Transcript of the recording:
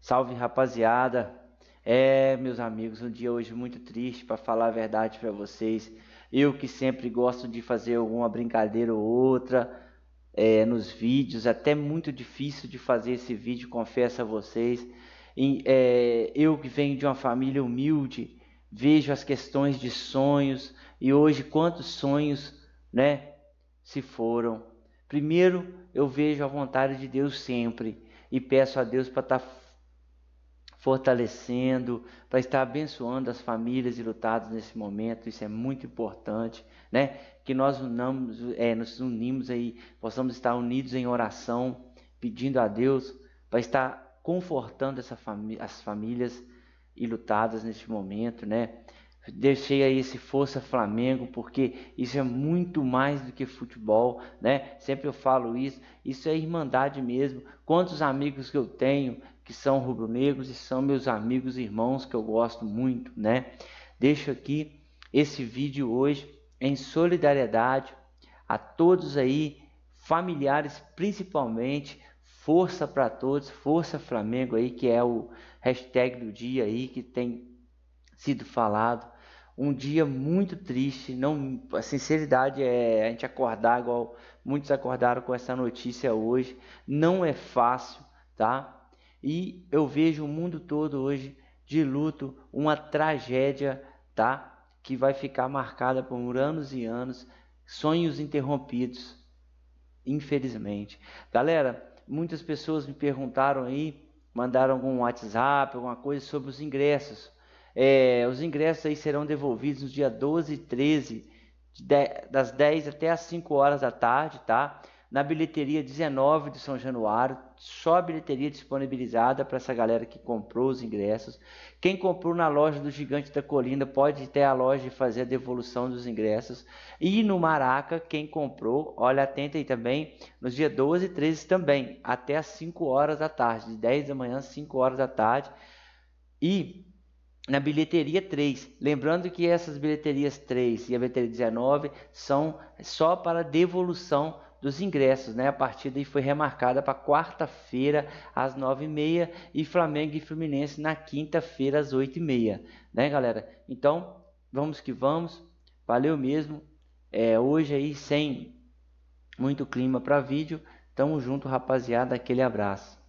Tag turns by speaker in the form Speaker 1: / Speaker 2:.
Speaker 1: Salve rapaziada. É, meus amigos, um dia hoje muito triste para falar a verdade para vocês. Eu que sempre gosto de fazer alguma brincadeira ou outra é, nos vídeos, é até muito difícil de fazer esse vídeo, confesso a vocês. E, é, eu que venho de uma família humilde, vejo as questões de sonhos e hoje quantos sonhos, né, se foram. Primeiro, eu vejo a vontade de Deus sempre e peço a Deus para estar tá fortalecendo, para estar abençoando as famílias e lutados nesse momento. Isso é muito importante, né? Que nós unamos, é, nos unimos aí, possamos estar unidos em oração, pedindo a Deus para estar confortando essa famí as famílias e lutadas neste momento, né? deixei aí esse força Flamengo porque isso é muito mais do que futebol, né? Sempre eu falo isso, isso é irmandade mesmo. Quantos amigos que eu tenho que são rubro-negros e são meus amigos e irmãos que eu gosto muito, né? Deixo aqui esse vídeo hoje em solidariedade a todos aí, familiares principalmente, força para todos, força Flamengo aí, que é o hashtag do dia aí que tem sido falado. Um dia muito triste, não, a sinceridade é a gente acordar igual muitos acordaram com essa notícia hoje, não é fácil, tá? E eu vejo o mundo todo hoje de luto, uma tragédia, tá? Que vai ficar marcada por anos e anos, sonhos interrompidos, infelizmente. Galera, muitas pessoas me perguntaram aí, mandaram algum WhatsApp, alguma coisa sobre os ingressos. É, os ingressos aí serão devolvidos no dia 12 e 13, de, das 10 até as 5 horas da tarde, tá? na bilheteria 19 de São Januário, só a bilheteria disponibilizada para essa galera que comprou os ingressos. Quem comprou na loja do Gigante da Colina pode ir até a loja e fazer a devolução dos ingressos. E no Maraca, quem comprou, olha, atenta aí também, nos dias 12 e 13 também, até às 5 horas da tarde, de 10 da manhã às 5 horas da tarde. E na bilheteria 3. Lembrando que essas bilheterias 3 e a bilheteria 19 são só para devolução dos ingressos, né? A partida aí foi remarcada para quarta-feira às nove e meia e Flamengo e Fluminense na quinta-feira às oito e meia, né, galera? Então, vamos que vamos. Valeu mesmo. É, hoje aí sem muito clima para vídeo. Tamo junto, rapaziada. Aquele abraço.